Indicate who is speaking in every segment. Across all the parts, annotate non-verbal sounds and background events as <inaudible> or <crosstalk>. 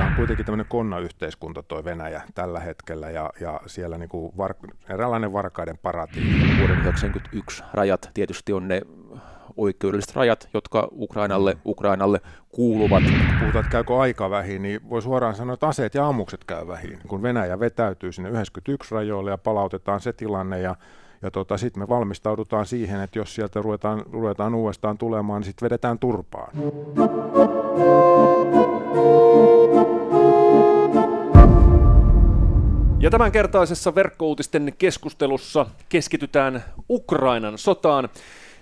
Speaker 1: Tämä on kuitenkin tämmöinen konnayhteiskunta toi Venäjä tällä hetkellä ja, ja siellä niin kuin
Speaker 2: var, eräänlainen varkaiden paratiisi. Vuoden 1991 rajat tietysti on ne oikeudelliset rajat, jotka Ukrainalle, mm. Ukrainalle kuuluvat. puhutaan, että käykö aika
Speaker 1: vähin, niin voi suoraan sanoa, että aseet ja ammukset käy vähin. Kun Venäjä vetäytyy sinne 91 rajoille ja palautetaan se tilanne ja ja tota, sitten me valmistaudutaan siihen, että jos sieltä ruvetaan, ruvetaan uudestaan tulemaan, niin sitten vedetään turpaan.
Speaker 3: Ja tämänkertaisessa verkkouutisten keskustelussa keskitytään Ukrainan sotaan.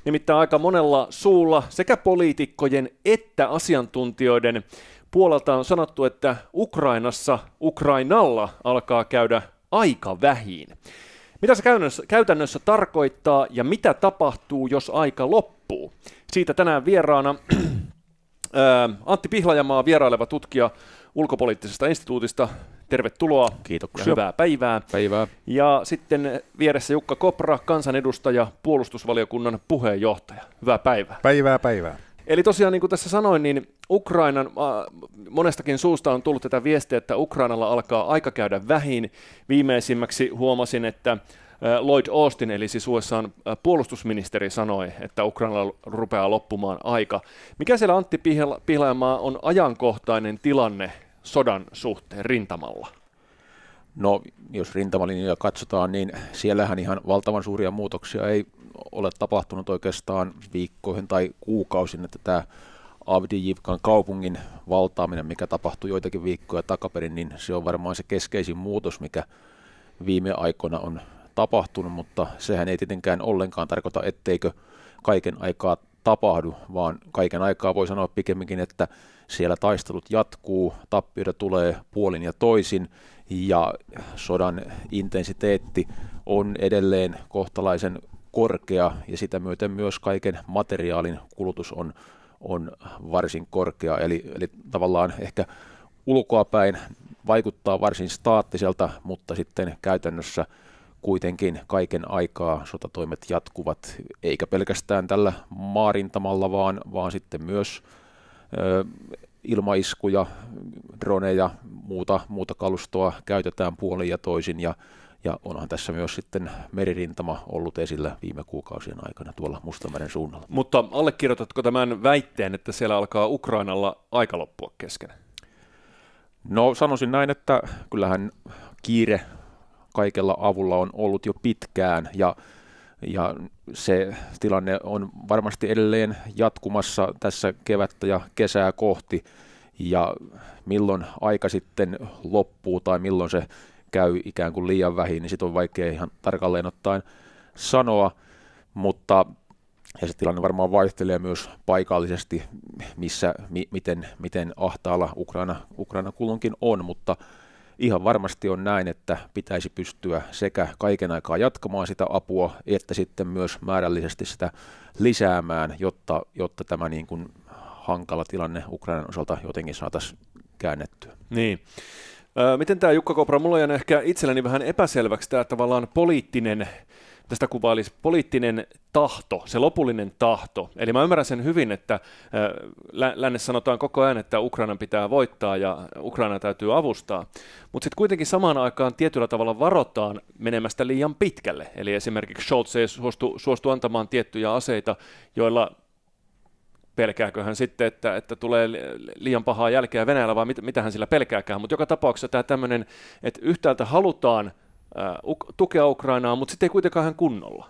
Speaker 3: Nimittäin aika monella suulla sekä poliitikkojen että asiantuntijoiden puolelta on sanottu, että Ukrainassa, Ukrainalla alkaa käydä aika vähin. Mitä se käytännössä, käytännössä tarkoittaa ja mitä tapahtuu, jos aika loppuu? Siitä tänään vieraana <clears throat> Antti Pihlajamaa vieraileva tutkija ulkopoliittisesta instituutista Tervetuloa. Kiitoksia. Ja hyvää päivää. Päivää. Ja sitten vieressä Jukka Kopra, kansanedustaja, puolustusvaliokunnan puheenjohtaja. Hyvää päivää.
Speaker 1: Päivää, päivää.
Speaker 3: Eli tosiaan niin kuin tässä sanoin, niin Ukrainan, äh, monestakin suusta on tullut tätä viestiä, että Ukrainalla alkaa aika käydä vähin. Viimeisimmäksi huomasin, että äh, Lloyd Austin, eli siis USA äh, puolustusministeri, sanoi, että Ukrainalla rupeaa loppumaan aika. Mikä siellä Antti Pihla- Pihlajamaa on ajankohtainen tilanne
Speaker 2: sodan suhteen rintamalla? No, jos rintamalinjoja katsotaan, niin siellähän ihan valtavan suuria muutoksia ei ole tapahtunut oikeastaan viikkoihin tai kuukausin, että tämä Avdijivkan kaupungin valtaaminen, mikä tapahtui joitakin viikkoja takaperin, niin se on varmaan se keskeisin muutos, mikä viime aikoina on tapahtunut, mutta sehän ei tietenkään ollenkaan tarkoita, etteikö kaiken aikaa tapahdu, vaan kaiken aikaa voi sanoa pikemminkin, että siellä taistelut jatkuu, tappioita tulee puolin ja toisin ja sodan intensiteetti on edelleen kohtalaisen korkea ja sitä myöten myös kaiken materiaalin kulutus on, on varsin korkea. Eli, eli tavallaan ehkä ulkoapäin vaikuttaa varsin staattiselta, mutta sitten käytännössä kuitenkin kaiken aikaa sotatoimet jatkuvat, eikä pelkästään tällä maarintamalla, vaan, vaan sitten myös ilmaiskuja, droneja, muuta, muuta kalustoa käytetään puolin ja toisin ja, ja onhan tässä myös sitten meririntama ollut esillä viime kuukausien aikana tuolla Mustameren suunnalla.
Speaker 3: Mutta allekirjoitatko tämän väitteen, että siellä alkaa Ukrainalla aika loppua kesken?
Speaker 2: No sanoisin näin, että kyllähän kiire kaikella avulla on ollut jo pitkään ja ja se tilanne on varmasti edelleen jatkumassa tässä kevättä ja kesää kohti ja milloin aika sitten loppuu tai milloin se käy ikään kuin liian vähin, niin sitten on vaikea ihan tarkalleen ottaen sanoa, mutta ja se tilanne varmaan vaihtelee myös paikallisesti, missä, mi, miten, miten ahtaalla Ukraina, Ukraina kulloinkin on, mutta ihan varmasti on näin, että pitäisi pystyä sekä kaiken aikaa jatkamaan sitä apua, että sitten myös määrällisesti sitä lisäämään, jotta, jotta tämä niin kuin hankala tilanne Ukrainan osalta jotenkin saataisiin käännettyä. Niin. Miten tämä
Speaker 3: Jukka Kopra, mulla on ehkä
Speaker 2: itselleni vähän epäselväksi tämä
Speaker 3: tavallaan poliittinen tästä kuvailisi poliittinen tahto, se lopullinen tahto. Eli mä ymmärrän sen hyvin, että äh, lännessä sanotaan koko ajan, että Ukrainan pitää voittaa ja Ukraina täytyy avustaa. Mutta sitten kuitenkin samaan aikaan tietyllä tavalla varotaan menemästä liian pitkälle. Eli esimerkiksi Scholz ei suostu, suostu antamaan tiettyjä aseita, joilla pelkääkö hän sitten, että, että tulee liian pahaa jälkeä Venäjällä vai mit, mitä hän sillä pelkääkään. Mutta joka tapauksessa tämä tämmöinen, että yhtäältä halutaan – uh, tukea Ukrainaa, mutta sitten ei kuitenkaan ihan kunnolla.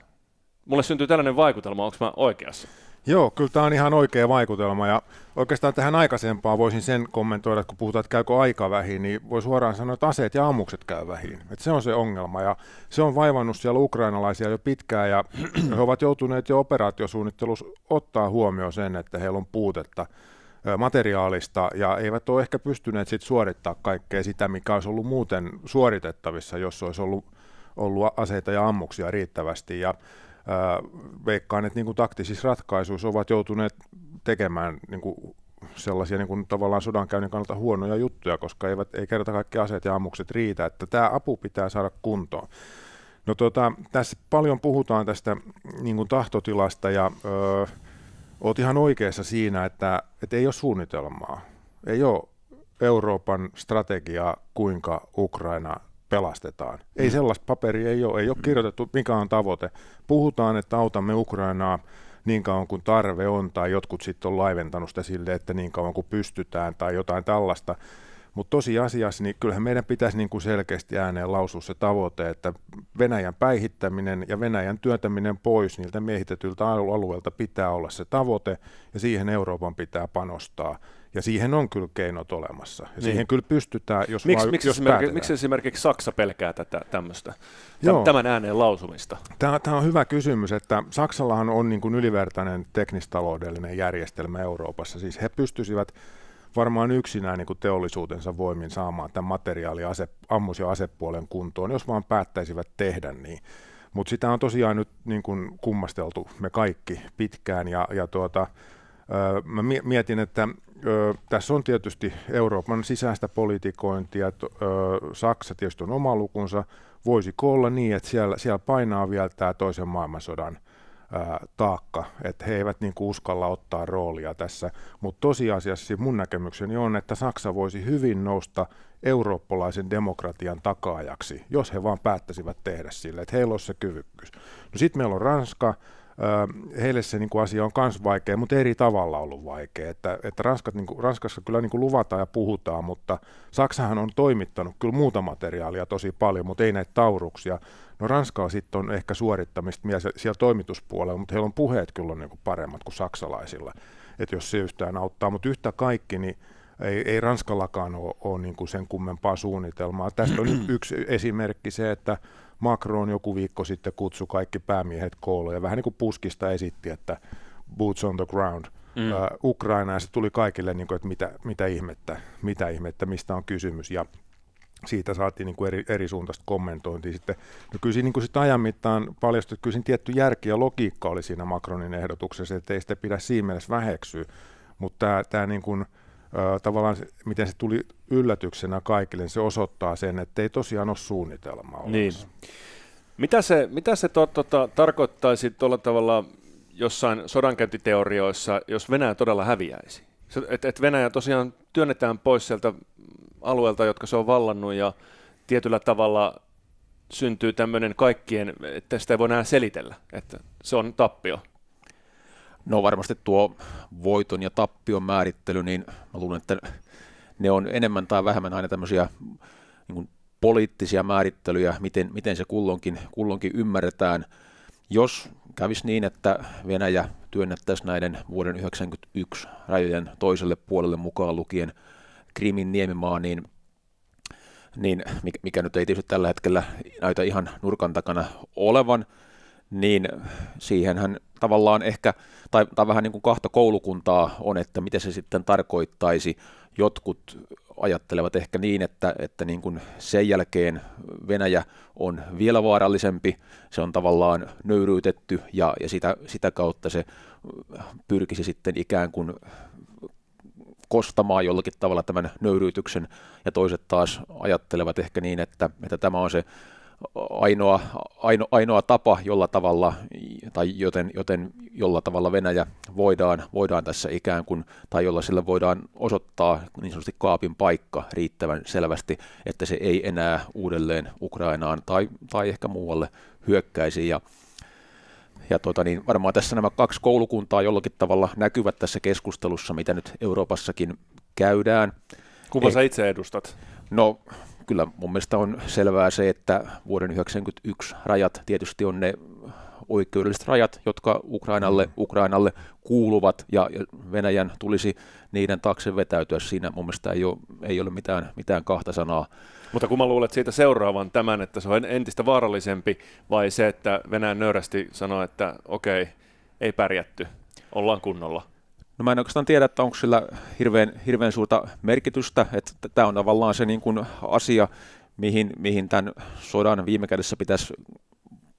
Speaker 3: Mulle syntyy tällainen vaikutelma, onko mä oikeassa?
Speaker 1: Joo, kyllä tämä on ihan oikea vaikutelma ja oikeastaan tähän aikaisempaan voisin sen kommentoida, että kun puhutaan, että käykö aika vähin, niin voi suoraan sanoa, että aseet ja ammukset käy vähin. Et se on se ongelma ja se on vaivannut siellä ukrainalaisia jo pitkään ja <clears throat> he ovat joutuneet jo operaatiosuunnittelussa ottaa huomioon sen, että heillä on puutetta materiaalista ja eivät ole ehkä pystyneet sit suorittaa kaikkea sitä, mikä olisi ollut muuten suoritettavissa, jos olisi ollut, ollut aseita ja ammuksia riittävästi. Ja ää, veikkaan, että niin kuin taktisissa ratkaisuissa ovat joutuneet tekemään niin kuin sellaisia niin kuin tavallaan sodankäynnin kannalta huonoja juttuja, koska eivät, ei kerta kaikki aseet ja ammukset riitä, että tämä apu pitää saada kuntoon. No tota, tässä paljon puhutaan tästä niin kuin tahtotilasta ja öö, Oot ihan oikeassa siinä, että, että ei ole suunnitelmaa. Ei ole Euroopan strategiaa, kuinka Ukraina pelastetaan. Ei mm. sellaista paperia ei ole, ei ole mm. kirjoitettu, mikä on tavoite. Puhutaan, että autamme Ukrainaa niin kauan kuin tarve on, tai jotkut sitten on laiventanut sitä sille, että niin kauan kuin pystytään, tai jotain tällaista. Mutta tosiasiassa niin kyllähän meidän pitäisi niin kuin selkeästi ääneen lausua se tavoite, että Venäjän päihittäminen ja Venäjän työntäminen pois niiltä miehitetyltä alueelta pitää olla se tavoite ja siihen Euroopan pitää panostaa. Ja siihen on kyllä keinot olemassa. Ja niin. siihen kyllä pystytään, jos Miks, vaan, miksi, jos esimerkiksi, miksi
Speaker 3: esimerkiksi Saksa pelkää tätä tämmöistä, Joo. tämän ääneen lausumista?
Speaker 1: Tämä, tämä on hyvä kysymys, että Saksallahan on niin kuin ylivertainen teknistaloudellinen järjestelmä Euroopassa. Siis he pystyisivät varmaan yksinään niin kuin teollisuutensa voimin saamaan tämän materiaali ase, ammus- ja asepuolen kuntoon, jos vaan päättäisivät tehdä niin. Mutta sitä on tosiaan nyt niin kuin kummasteltu me kaikki pitkään ja, ja tuota, ö, mä mietin, että ö, tässä on tietysti Euroopan sisäistä politikointia, t- ö, Saksa tietysti on oma lukunsa, voisiko olla niin, että siellä, siellä painaa vielä tämä toisen maailmansodan – taakka, että he eivät niin kuin uskalla ottaa roolia tässä. Mutta tosiasiassa mun näkemykseni on, että Saksa voisi hyvin nousta eurooppalaisen demokratian takaajaksi, jos he vaan päättäisivät tehdä sille, että heillä olisi se kyvykkyys. No sitten meillä on Ranska, heille se niin kuin asia on myös vaikea, mutta eri tavalla ollut vaikea. Että, että Ranskat, niin kuin, Ranskassa kyllä niin kuin luvataan ja puhutaan, mutta Saksahan on toimittanut kyllä muuta materiaalia tosi paljon, mutta ei näitä tauruksia. No Ranska on sitten ehkä suorittamista siellä toimituspuolella, mutta heillä on puheet kyllä on niin kuin paremmat kuin saksalaisilla, että jos se yhtään auttaa. Mutta yhtä kaikki, niin ei, ei Ranskallakaan ole, ole niin kuin sen kummempaa suunnitelmaa. Tästä on yksi esimerkki se, että Macron joku viikko sitten kutsui kaikki päämiehet koolle ja vähän niin kuin puskista esitti, että boots on the ground – mm. Ukraina, ja se tuli kaikille, niin kuin, että mitä, mitä, ihmettä, mitä ihmettä, mistä on kysymys, ja siitä saatiin niin kuin eri, eri suuntaista kommentointia sitten. No kyllä siinä niin kuin sit ajan mittaan paljastui, että kyllä siinä tietty järki ja logiikka oli siinä Macronin ehdotuksessa, että ei sitä pidä siinä mielessä väheksyä, mutta tämä, tämä niin kuin – tavallaan se, miten se tuli yllätyksenä kaikille, niin se osoittaa sen, että ei tosiaan ole suunnitelmaa niin.
Speaker 3: Mitä se, mitä se to, to, tota, tarkoittaisi tuolla tavalla jossain sodankäyntiteorioissa, jos Venäjä todella häviäisi? Että et Venäjä tosiaan työnnetään pois sieltä alueelta, jotka se on vallannut ja tietyllä tavalla syntyy tämmöinen kaikkien, että sitä ei voi enää selitellä, että se on tappio.
Speaker 2: No varmasti tuo voiton ja tappion määrittely, niin mä luulen, että ne on enemmän tai vähemmän aina tämmöisiä niin kuin poliittisia määrittelyjä, miten, miten se kulloinkin, kulloinkin ymmärretään. Jos kävisi niin, että Venäjä työnnettäisiin näiden vuoden 1991 rajojen toiselle puolelle mukaan lukien Krimin niemimaa, niin, niin mikä, mikä nyt ei tietysti tällä hetkellä näytä ihan nurkan takana olevan, niin siihenhän tavallaan ehkä, tai, tai vähän niin kuin kahta koulukuntaa on, että mitä se sitten tarkoittaisi. Jotkut ajattelevat ehkä niin, että, että niin kuin sen jälkeen Venäjä on vielä vaarallisempi, se on tavallaan nöyryytetty ja, ja sitä, sitä kautta se pyrkisi sitten ikään kuin kostamaan jollakin tavalla tämän nöyryytyksen, ja toiset taas ajattelevat ehkä niin, että, että tämä on se ainoa, aino, ainoa tapa, jolla tavalla, tai joten, joten jolla tavalla Venäjä voidaan, voidaan tässä ikään kuin, tai jolla sillä voidaan osoittaa niin sanotusti kaapin paikka riittävän selvästi, että se ei enää uudelleen Ukrainaan tai, tai ehkä muualle hyökkäisi. Ja, ja tuota, niin varmaan tässä nämä kaksi koulukuntaa jollakin tavalla näkyvät tässä keskustelussa, mitä nyt Euroopassakin käydään. Kuka sä itse edustat? No kyllä mun mielestä on selvää se, että vuoden 1991 rajat tietysti on ne oikeudelliset rajat, jotka Ukrainalle, mm. Ukrainalle kuuluvat ja Venäjän tulisi niiden taakse vetäytyä siinä. Mun mielestä ei ole, ei ole mitään, mitään kahta sanaa. Mutta kun mä luulet siitä
Speaker 3: seuraavan tämän, että se on entistä vaarallisempi vai se, että Venäjän nöyrästi sanoo, että okei, ei pärjätty, ollaan
Speaker 2: kunnolla? No mä en oikeastaan tiedä, että onko sillä hirveän, hirveän suurta merkitystä, että tämä on tavallaan se niin kuin asia, mihin, mihin tämän sodan viime kädessä pitäisi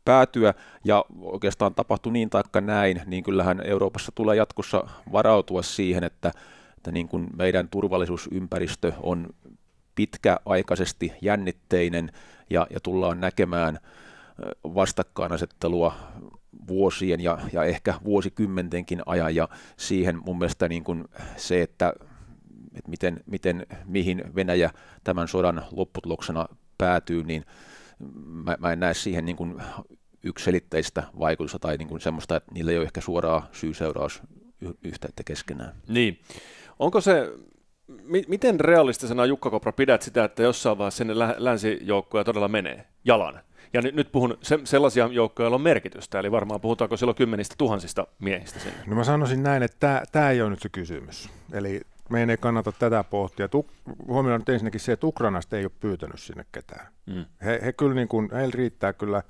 Speaker 2: päätyä ja oikeastaan tapahtui niin taikka näin, niin kyllähän Euroopassa tulee jatkossa varautua siihen, että, että niin kuin meidän turvallisuusympäristö on pitkäaikaisesti jännitteinen ja, ja tullaan näkemään vastakkainasettelua vuosien ja, ja ehkä vuosikymmentenkin ajan ja siihen mun mielestä niin kuin se, että, että miten, miten, mihin Venäjä tämän sodan lopputuloksena päätyy, niin mä, mä en näe siihen niin kuin yksilitteistä vaikutusta tai niin kuin semmoista, että niillä ei ole ehkä suoraa syy-seuraus yhteyttä keskenään.
Speaker 3: Niin. Onko se, miten realistisena Jukka Kopra pidät sitä, että jossain vaiheessa sinne länsijoukkoja todella menee jalan? Ja nyt, nyt puhun se, sellaisia joukkoja, joilla on merkitystä, eli varmaan puhutaanko silloin kymmenistä tuhansista miehistä sinne.
Speaker 1: No mä sanoisin näin, että tämä ei ole nyt se kysymys. Eli meidän ei kannata tätä pohtia. Tuk- huomioon nyt ensinnäkin se, että Ukrainasta ei ole pyytänyt sinne ketään. Mm. He, he kyllä niin kuin, heillä riittää kyllä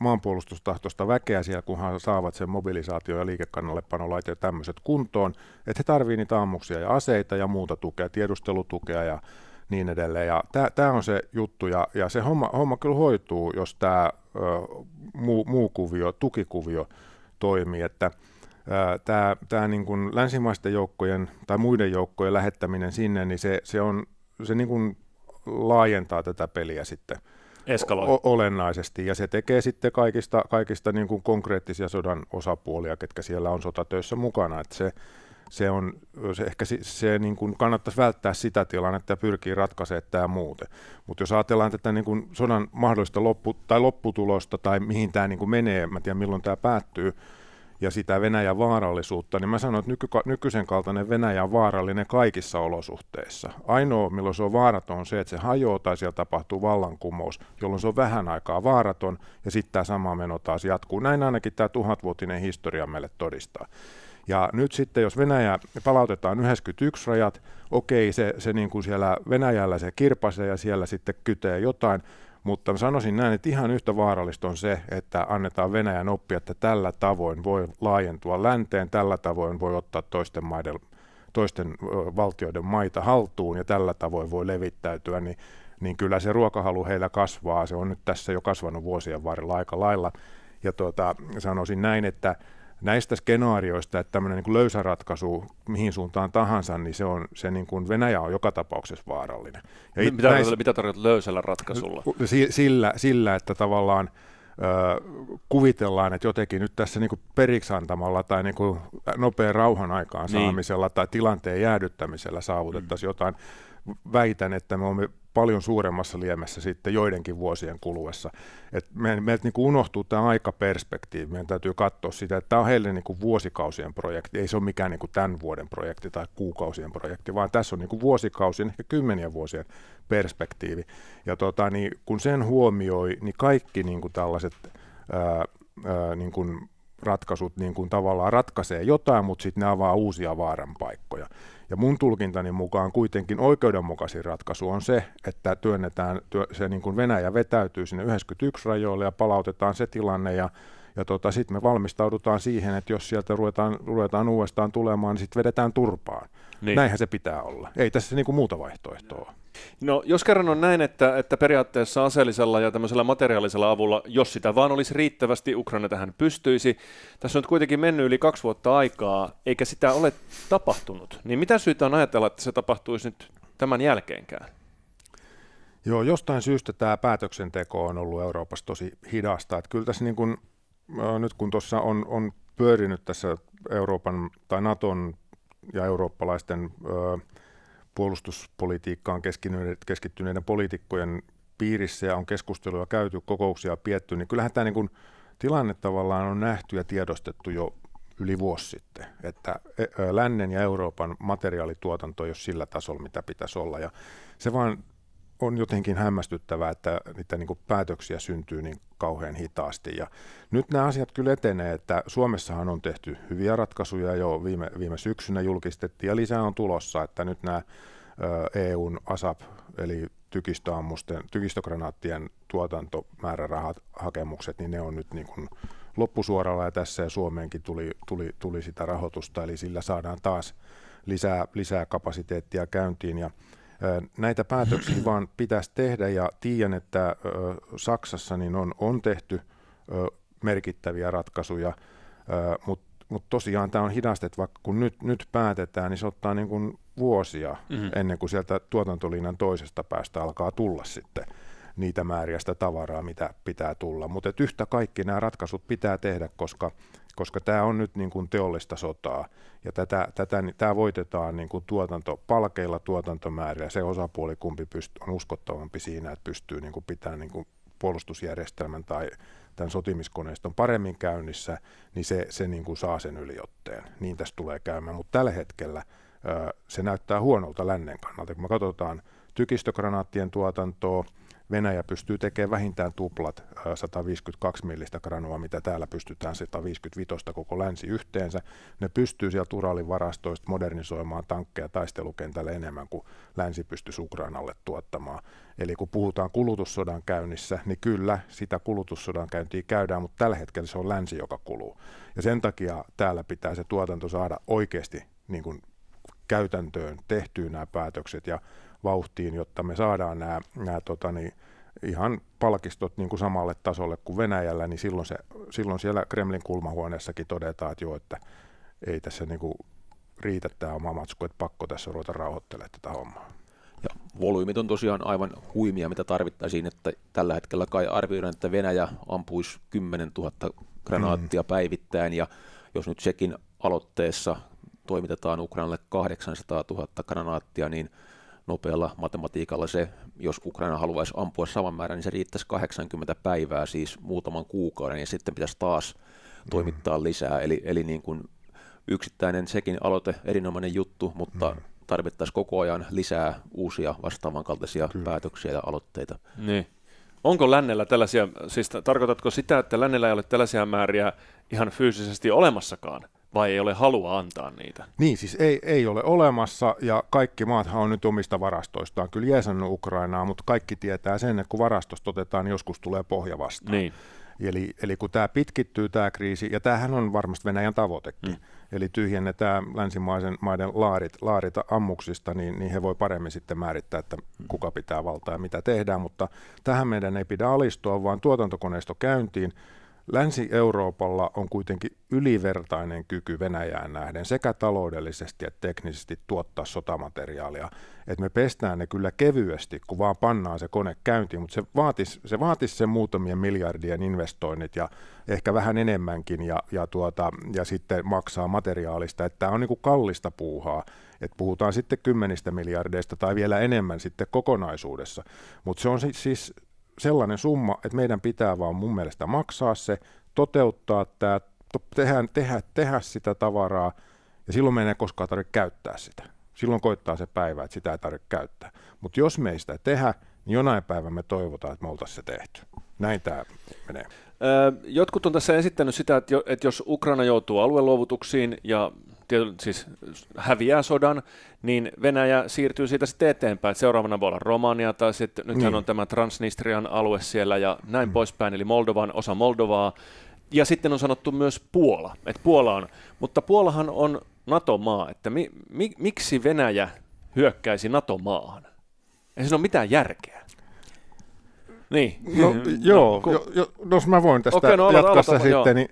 Speaker 1: maanpuolustustahtoista väkeä siellä, kunhan saavat sen mobilisaatio- ja liikekannallepanolaite ja tämmöiset kuntoon, että he tarvitsevat niitä ammuksia ja aseita ja muuta tukea, tiedustelutukea ja niin edelleen. Ja tämä on se juttu, ja, ja se homma, homma kyllä hoituu, jos tämä muu, muu kuvio, tukikuvio toimii, että tämä, tämä niin länsimaisten joukkojen tai muiden joukkojen lähettäminen sinne, niin se, se, on, se niin kuin laajentaa tätä peliä sitten O- olennaisesti, ja se tekee sitten kaikista, kaikista niin kuin konkreettisia sodan osapuolia, ketkä siellä on sotatöissä mukana, että se se on, se ehkä se, se niin kuin kannattaisi välttää sitä tilannetta ja pyrkii ratkaisemaan tämä muuten. Mutta jos ajatellaan tätä niin kuin sodan mahdollista loppu, tai lopputulosta tai mihin tämä niin kuin menee, mä tiedän milloin tämä päättyy, ja sitä Venäjän vaarallisuutta, niin mä sanon, että nyky, nykyisen kaltainen Venäjä on vaarallinen kaikissa olosuhteissa. Ainoa, milloin se on vaaraton, on se, että se hajoaa tai siellä tapahtuu vallankumous, jolloin se on vähän aikaa vaaraton, ja sitten tämä sama meno taas jatkuu. Näin ainakin tämä tuhatvuotinen historia meille todistaa. Ja nyt sitten, jos Venäjä palautetaan 91 rajat, okei, se, se niin kuin siellä Venäjällä se kirpasee ja siellä sitten kytee jotain, mutta sanoisin näin, että ihan yhtä vaarallista on se, että annetaan Venäjän oppia, että tällä tavoin voi laajentua länteen, tällä tavoin voi ottaa toisten maiden toisten valtioiden maita haltuun ja tällä tavoin voi levittäytyä, niin, niin kyllä se ruokahalu heillä kasvaa. Se on nyt tässä jo kasvanut vuosien varrella aika lailla. Ja tuota, sanoisin näin, että näistä skenaarioista, että tämmöinen niin löysä ratkaisu mihin suuntaan tahansa, niin se, on, se niin kuin Venäjä on joka tapauksessa vaarallinen. Ja mitä, näissä, mitä
Speaker 3: tarkoitat löysällä ratkaisulla?
Speaker 1: Sillä, sillä että tavallaan ö, kuvitellaan, että jotenkin nyt tässä niin kuin periksi antamalla tai niin kuin nopean rauhan aikaan niin. saamisella niin. tai tilanteen jäädyttämisellä saavutettaisiin mm. jotain. Väitän, että me olemme paljon suuremmassa liemessä sitten joidenkin vuosien kuluessa. Et meiltä me, niin unohtuu tämä aikaperspektiivi, meidän täytyy katsoa sitä, että tämä on heille niin kuin vuosikausien projekti, ei se ole mikään niin kuin tämän vuoden projekti tai kuukausien projekti, vaan tässä on niin kuin vuosikausien, ehkä kymmenien vuosien perspektiivi. Ja tota, niin kun sen huomioi, niin kaikki niin kuin tällaiset ää, ää, niin kuin ratkaisut niin kuin tavallaan ratkaisee jotain, mutta sitten ne avaa uusia vaaranpaikkoja. Ja mun tulkintani mukaan kuitenkin oikeudenmukaisin ratkaisu on se, että työnnetään, työ, se niin kuin Venäjä vetäytyy sinne 91 rajoille ja palautetaan se tilanne ja ja tota, sitten me valmistaudutaan siihen, että jos sieltä ruvetaan, ruvetaan uudestaan tulemaan, niin sitten vedetään turpaan. Niin. Näinhän se pitää olla. Ei tässä niinku muuta vaihtoehtoa ole.
Speaker 3: No, jos kerran on näin, että, että periaatteessa aseellisella ja tämmöisellä materiaalisella avulla, jos sitä vaan olisi riittävästi, Ukraina tähän pystyisi. Tässä on nyt kuitenkin mennyt yli kaksi vuotta aikaa, eikä sitä ole tapahtunut. Niin mitä syytä on ajatella, että se tapahtuisi nyt tämän jälkeenkään?
Speaker 1: Joo, jostain syystä tämä päätöksenteko on ollut Euroopassa tosi hidasta. Että kyllä tässä niin kun, nyt kun tuossa on, on pyörinyt tässä Euroopan tai Naton ja eurooppalaisten Öö, puolustuspolitiikkaan keskittyneiden poliitikkojen piirissä ja on keskusteluja käyty, kokouksia pietty, niin kyllähän tämä niin kuin tilanne tavallaan on nähty ja tiedostettu jo yli vuosi sitten, että e, lännen ja Euroopan materiaalituotanto ei ole sillä tasolla, mitä pitäisi olla. Ja se vaan on jotenkin hämmästyttävää, että niitä niin kuin päätöksiä syntyy niin kauhean hitaasti. Ja nyt nämä asiat kyllä etenee, että Suomessahan on tehty hyviä ratkaisuja jo viime, viime syksynä julkistettiin ja lisää on tulossa, että nyt nämä EUn ASAP eli tykistöammusten, tykistögranaattien tuotantomäärärahahakemukset, niin ne on nyt niin kuin loppusuoralla ja tässä ja Suomeenkin tuli, tuli, tuli sitä rahoitusta, eli sillä saadaan taas lisää, lisää kapasiteettia käyntiin. Ja Näitä päätöksiä vaan pitäisi tehdä ja tiedän, että Saksassa niin on, on tehty merkittäviä ratkaisuja, mutta mutta tosiaan tämä on hidastet, vaikka kun nyt, nyt päätetään, niin se ottaa niin kuin vuosia mm-hmm. ennen kuin sieltä tuotantolinjan toisesta päästä alkaa tulla sitten niitä määriä sitä tavaraa, mitä pitää tulla. Mutta yhtä kaikki nämä ratkaisut pitää tehdä, koska koska tämä on nyt niin kuin teollista sotaa ja tätä, tätä, niin tämä voitetaan niin kuin tuotanto, palkeilla tuotantomäärillä. Se osapuoli kumpi pyst- on uskottavampi siinä, että pystyy niin kuin pitämään niin kuin puolustusjärjestelmän tai tämän sotimiskoneiston paremmin käynnissä, niin se, se niin kuin saa sen yliotteen. Niin tässä tulee käymään, mutta tällä hetkellä ö, se näyttää huonolta lännen kannalta. Kun me katsotaan tykistökranaattien tuotantoa, Venäjä pystyy tekemään vähintään tuplat 152 millistä granua, mitä täällä pystytään 155 koko länsi yhteensä. Ne pystyy sieltä Uralin varastoista modernisoimaan tankkeja taistelukentälle enemmän kuin länsi pystyisi Ukrainalle tuottamaan. Eli kun puhutaan kulutussodan käynnissä, niin kyllä sitä kulutussodan käyntiä käydään, mutta tällä hetkellä se on länsi, joka kuluu. Ja sen takia täällä pitää se tuotanto saada oikeasti niin kuin käytäntöön tehtyä nämä päätökset ja vauhtiin, jotta me saadaan nämä, nämä tota, niin, ihan palkistot niin kuin samalle tasolle kuin Venäjällä, niin silloin, se, silloin siellä Kremlin kulmahuoneessakin todetaan, että joo, että ei tässä niin kuin riitä tämä oma matsku, että pakko tässä ruveta rauhoittelemaan tätä hommaa.
Speaker 2: Ja volyymit on tosiaan aivan huimia, mitä tarvittaisiin, että tällä hetkellä kai arvioidaan, että Venäjä ampuisi 10 000 granaattia mm. päivittäin, ja jos nyt sekin aloitteessa toimitetaan Ukrainalle 800 000 granaattia, niin – nopealla matematiikalla se, jos Ukraina haluaisi ampua saman määrän, niin se riittäisi 80 päivää, siis muutaman kuukauden, ja sitten pitäisi taas mm. toimittaa lisää. Eli, eli niin kuin yksittäinen sekin aloite, erinomainen juttu, mutta mm. tarvittaisiin koko ajan lisää uusia vastaavankaltaisia Kyllä. päätöksiä ja aloitteita. Niin.
Speaker 3: Onko lännellä tällaisia, siis tarkoitatko sitä, että lännellä ei ole tällaisia määriä ihan fyysisesti olemassakaan? vai ei ole halua antaa niitä?
Speaker 1: Niin, siis ei, ei ole olemassa ja kaikki maathan on nyt omista varastoistaan kyllä jeesannut Ukrainaa, mutta kaikki tietää sen, että kun varastosta otetaan, niin joskus tulee pohja vastaan. Niin. Eli, eli kun tämä pitkittyy tämä kriisi, ja tämähän on varmasti Venäjän tavoitekin, mm. eli tyhjennetään länsimaisen maiden laarit, laarita ammuksista, niin, niin he voi paremmin sitten määrittää, että kuka pitää valtaa ja mitä tehdään, mutta tähän meidän ei pidä alistua, vaan tuotantokoneisto käyntiin, Länsi-Euroopalla on kuitenkin ylivertainen kyky Venäjään nähden sekä taloudellisesti että teknisesti tuottaa sotamateriaalia. Et me pestään ne kyllä kevyesti, kun vaan pannaan se kone käyntiin, mutta se vaatisi se vaatis sen muutamien miljardien investoinnit ja ehkä vähän enemmänkin ja, ja, tuota, ja sitten maksaa materiaalista. Että tämä on niin kallista puuhaa. Et puhutaan sitten kymmenistä miljardeista tai vielä enemmän sitten kokonaisuudessa. Mutta se on siis sellainen summa, että meidän pitää vaan mun mielestä maksaa se, toteuttaa tämä, tehdä, tehdä, tehdä sitä tavaraa, ja silloin meidän ei koskaan tarvitse käyttää sitä. Silloin koittaa se päivä, että sitä ei tarvitse käyttää. Mutta jos me ei sitä tehdä, niin jonain päivänä me toivotaan, että me oltaisiin se tehty. Näin tämä
Speaker 3: menee. Jotkut on tässä esittänyt sitä, että jos Ukraina joutuu alueluovutuksiin ja siis häviää sodan, niin Venäjä siirtyy siitä sitten eteenpäin. Seuraavana voi olla Romania tai sitten nythän niin. on tämä Transnistrian alue siellä ja näin mm. poispäin, eli Moldovan osa Moldovaa. Ja sitten on sanottu myös Puola, että Puola on, mutta Puolahan on NATO-maa, että mi, mi, miksi Venäjä hyökkäisi NATO-maahan? Ei siinä ole mitään järkeä. Niin. No, mm-hmm. joo, no, kun... jo, jo, jos mä voin tästä okay, no, aloita,
Speaker 1: aloita, sitten, joo. niin